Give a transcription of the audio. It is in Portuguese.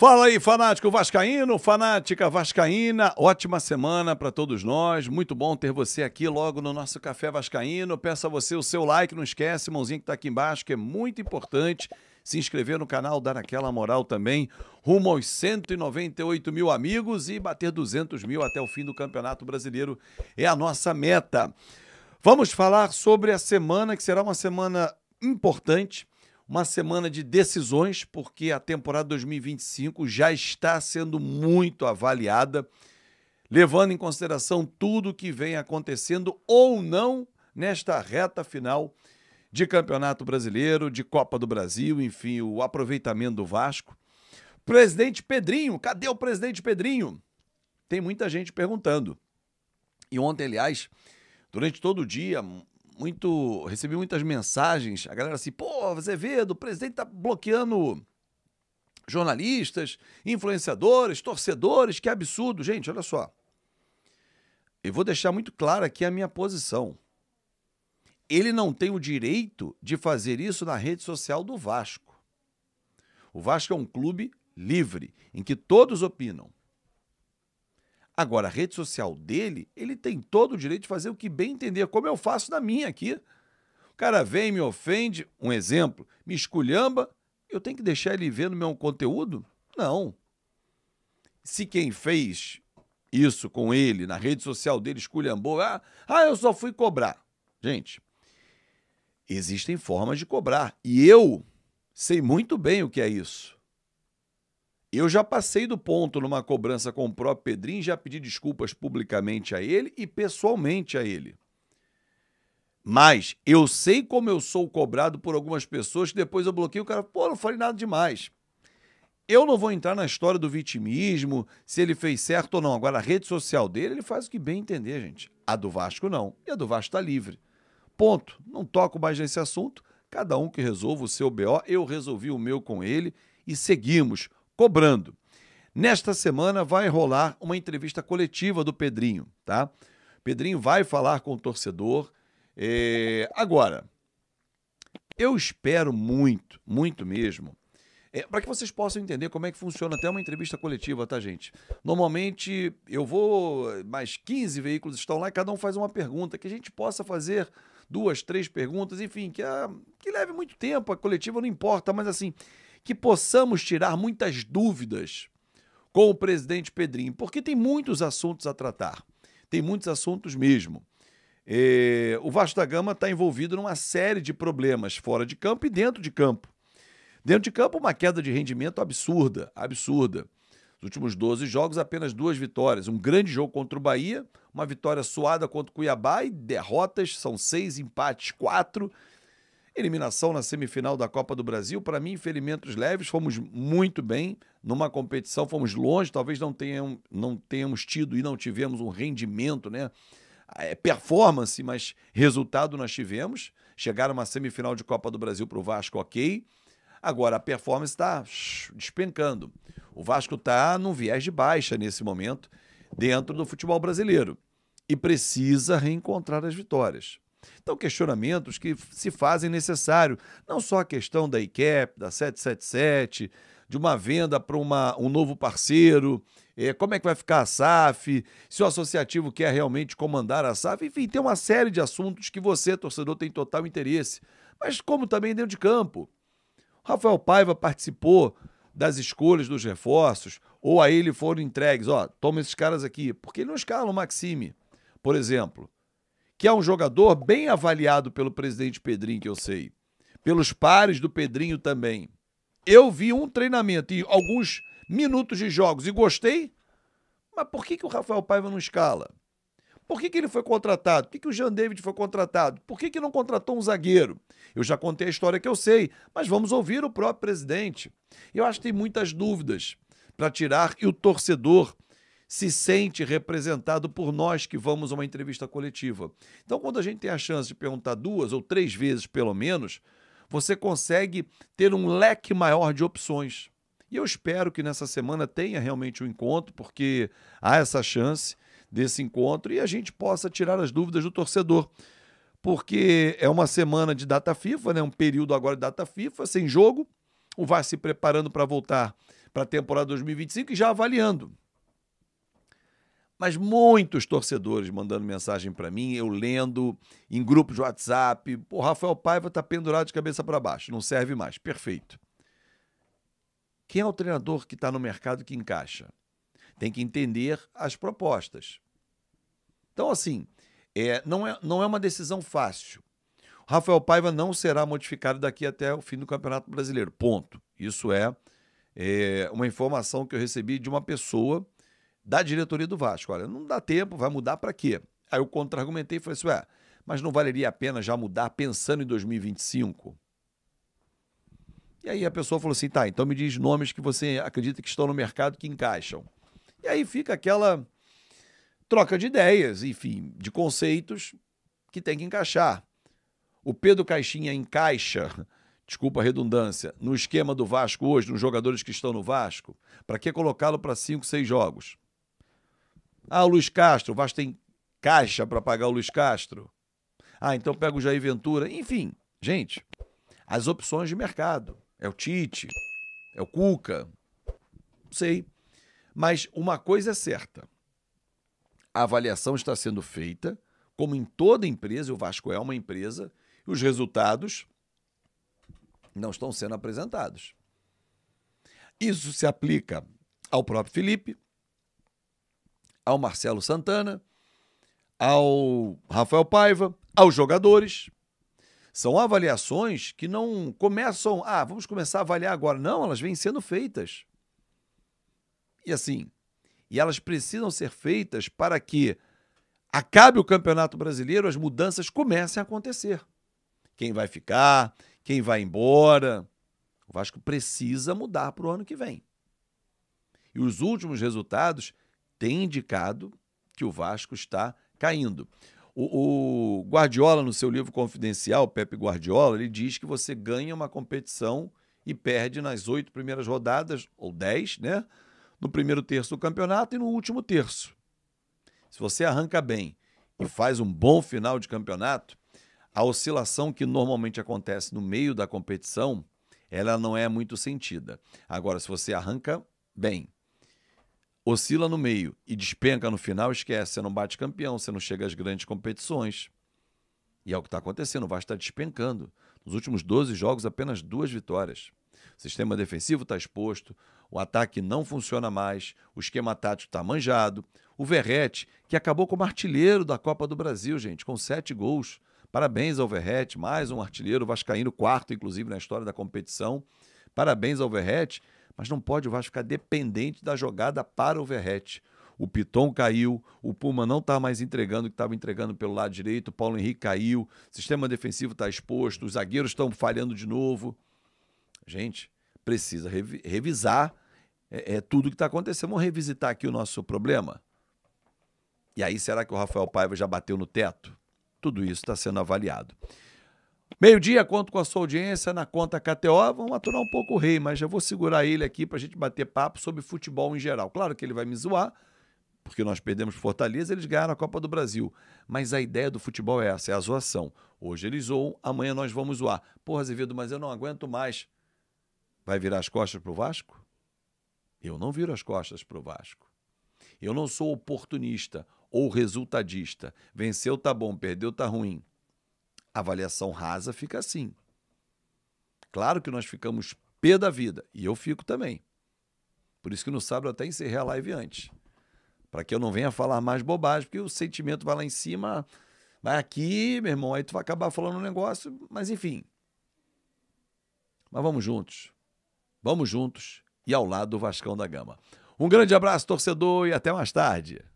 Fala aí, fanático vascaíno, fanática vascaína, ótima semana para todos nós. Muito bom ter você aqui logo no nosso Café Vascaíno. Peço a você o seu like, não esquece, mãozinha que está aqui embaixo, que é muito importante. Se inscrever no canal, dar aquela moral também, rumo aos 198 mil amigos e bater 200 mil até o fim do Campeonato Brasileiro é a nossa meta. Vamos falar sobre a semana, que será uma semana importante uma semana de decisões, porque a temporada 2025 já está sendo muito avaliada, levando em consideração tudo que vem acontecendo ou não nesta reta final de Campeonato Brasileiro, de Copa do Brasil, enfim, o aproveitamento do Vasco. Presidente Pedrinho, cadê o presidente Pedrinho? Tem muita gente perguntando. E ontem, aliás, durante todo o dia, muito. Recebi muitas mensagens. A galera assim, pô, Azevedo, o presidente tá bloqueando jornalistas, influenciadores, torcedores, que absurdo. Gente, olha só. Eu vou deixar muito clara aqui a minha posição. Ele não tem o direito de fazer isso na rede social do Vasco. O Vasco é um clube livre, em que todos opinam. Agora, a rede social dele, ele tem todo o direito de fazer o que bem entender, como eu faço na minha aqui. O cara vem, me ofende, um exemplo, me esculhamba, eu tenho que deixar ele ver no meu conteúdo? Não. Se quem fez isso com ele na rede social dele esculhambou, ah, ah, eu só fui cobrar. Gente, existem formas de cobrar. E eu sei muito bem o que é isso. Eu já passei do ponto numa cobrança com o próprio Pedrinho, já pedi desculpas publicamente a ele e pessoalmente a ele. Mas eu sei como eu sou cobrado por algumas pessoas que depois eu bloqueio o cara, pô, não falei nada demais. Eu não vou entrar na história do vitimismo, se ele fez certo ou não. Agora, a rede social dele, ele faz o que bem entender, gente. A do Vasco não. E a do Vasco está livre. Ponto. Não toco mais nesse assunto. Cada um que resolva o seu BO, eu resolvi o meu com ele e seguimos cobrando. Nesta semana vai rolar uma entrevista coletiva do Pedrinho, tá? Pedrinho vai falar com o torcedor. É... Agora, eu espero muito, muito mesmo, é, eh, para que vocês possam entender como é que funciona até uma entrevista coletiva, tá, gente? Normalmente eu vou, mais 15 veículos estão lá e cada um faz uma pergunta, que a gente possa fazer duas, três perguntas, enfim, que, a, que leve muito tempo, a coletiva não importa, mas assim, que possamos tirar muitas dúvidas com o presidente Pedrinho, porque tem muitos assuntos a tratar, tem muitos assuntos mesmo. É, o Vasco da Gama está envolvido numa série de problemas fora de campo e dentro de campo. Dentro de campo, uma queda de rendimento absurda, absurda. Nos últimos 12 jogos, apenas duas vitórias. Um grande jogo contra o Bahia, uma vitória suada contra o Cuiabá e derrotas, são seis empates, quatro, Eliminação na semifinal da Copa do Brasil, para mim, ferimentos leves, fomos muito bem numa competição, fomos longe, talvez não tenhamos, não tenhamos tido e não tivemos um rendimento, né? É, performance, mas resultado nós tivemos. Chegar uma semifinal de Copa do Brasil para o Vasco, ok. Agora, a performance está despencando. O Vasco está num viés de baixa nesse momento dentro do futebol brasileiro e precisa reencontrar as vitórias. Então, questionamentos que se fazem necessário, não só a questão da ICAP, da 777, de uma venda para um novo parceiro, é, como é que vai ficar a SAF, se o associativo quer realmente comandar a SAF, enfim, tem uma série de assuntos que você, torcedor, tem total interesse. Mas como também dentro de campo. Rafael Paiva participou das escolhas dos reforços, ou a ele foram entregues, ó, toma esses caras aqui, porque ele não escala o Maxime, por exemplo que é um jogador bem avaliado pelo presidente Pedrinho, que eu sei, pelos pares do Pedrinho também. Eu vi um treinamento e alguns minutos de jogos e gostei, mas por que, que o Rafael Paiva não escala? Por que, que ele foi contratado? Por que, que o Jean David foi contratado? Por que, que não contratou um zagueiro? Eu já contei a história que eu sei, mas vamos ouvir o próprio presidente. Eu acho que tem muitas dúvidas para tirar e o torcedor se sente representado por nós que vamos a uma entrevista coletiva. Então, quando a gente tem a chance de perguntar duas ou três vezes, pelo menos, você consegue ter um leque maior de opções. E eu espero que nessa semana tenha realmente um encontro, porque há essa chance desse encontro e a gente possa tirar as dúvidas do torcedor. Porque é uma semana de data FIFA, né? um período agora de data FIFA, sem jogo. O VAR se preparando para voltar para a temporada 2025 e já avaliando mas muitos torcedores mandando mensagem para mim, eu lendo em grupos de WhatsApp. o Rafael Paiva está pendurado de cabeça para baixo, não serve mais. Perfeito. Quem é o treinador que está no mercado que encaixa? Tem que entender as propostas. Então, assim, é, não, é, não é uma decisão fácil. O Rafael Paiva não será modificado daqui até o fim do Campeonato Brasileiro. Ponto. Isso é, é uma informação que eu recebi de uma pessoa da diretoria do Vasco. Olha, não dá tempo, vai mudar para quê? Aí eu contra-argumentei e falei assim, ué, mas não valeria a pena já mudar pensando em 2025? E aí a pessoa falou assim, tá, então me diz nomes que você acredita que estão no mercado que encaixam. E aí fica aquela troca de ideias, enfim, de conceitos que tem que encaixar. O Pedro Caixinha encaixa, desculpa a redundância, no esquema do Vasco hoje, nos jogadores que estão no Vasco, para que colocá-lo para cinco, seis jogos? Ah, o Luiz Castro, o Vasco tem caixa para pagar o Luiz Castro. Ah, então pega o Jair Ventura. Enfim, gente, as opções de mercado. É o Tite, é o Cuca, não sei. Mas uma coisa é certa: a avaliação está sendo feita, como em toda empresa, o Vasco é uma empresa, e os resultados não estão sendo apresentados. Isso se aplica ao próprio Felipe, ao Marcelo Santana, ao Rafael Paiva, aos jogadores. São avaliações que não começam, ah, vamos começar a avaliar agora. Não, elas vêm sendo feitas. E assim, e elas precisam ser feitas para que acabe o Campeonato Brasileiro, as mudanças comecem a acontecer. Quem vai ficar, quem vai embora. O Vasco precisa mudar para o ano que vem. E os últimos resultados tem indicado que o Vasco está caindo. O, o Guardiola, no seu livro confidencial, Pepe Guardiola, ele diz que você ganha uma competição e perde nas oito primeiras rodadas, ou dez, né? No primeiro terço do campeonato e no último terço. Se você arranca bem e faz um bom final de campeonato, a oscilação que normalmente acontece no meio da competição, ela não é muito sentida. Agora, se você arranca bem oscila no meio e despenca no final, esquece, você não bate campeão, você não chega às grandes competições. E é o que está acontecendo, o Vasco está despencando. Nos últimos 12 jogos, apenas duas vitórias. O sistema defensivo está exposto, o ataque não funciona mais, o esquema tático está manjado. O Verrete, que acabou como artilheiro da Copa do Brasil, gente, com sete gols. Parabéns ao Verrete, mais um artilheiro vascaíno, quarto, inclusive, na história da competição. Parabéns ao Verrete, mas não pode o Vasco ficar dependente da jogada para o Verrete. O Piton caiu, o Puma não está mais entregando o que estava entregando pelo lado direito, o Paulo Henrique caiu, o sistema defensivo está exposto, os zagueiros estão falhando de novo. Gente, precisa revi revisar é, é, tudo o que está acontecendo. Vamos revisitar aqui o nosso problema? E aí, será que o Rafael Paiva já bateu no teto? Tudo isso está sendo avaliado. Meio-dia, conto com a sua audiência na conta KTO. Vamos aturar um pouco o rei, mas já vou segurar ele aqui para a gente bater papo sobre futebol em geral. Claro que ele vai me zoar, porque nós perdemos Fortaleza, eles ganharam a Copa do Brasil. Mas a ideia do futebol é essa, é a zoação. Hoje eles zoam, amanhã nós vamos zoar. Porra, Azevedo, mas eu não aguento mais. Vai virar as costas para o Vasco? Eu não viro as costas para o Vasco. Eu não sou oportunista ou resultadista. Venceu tá bom, perdeu tá ruim. A avaliação rasa fica assim. Claro que nós ficamos pé da vida, e eu fico também. Por isso que no sábado eu até encerrei a live antes. Para que eu não venha falar mais bobagem, porque o sentimento vai lá em cima, vai aqui, meu irmão, aí tu vai acabar falando um negócio, mas enfim. Mas vamos juntos. Vamos juntos e ao lado do Vascão da Gama. Um grande abraço, torcedor, e até mais tarde.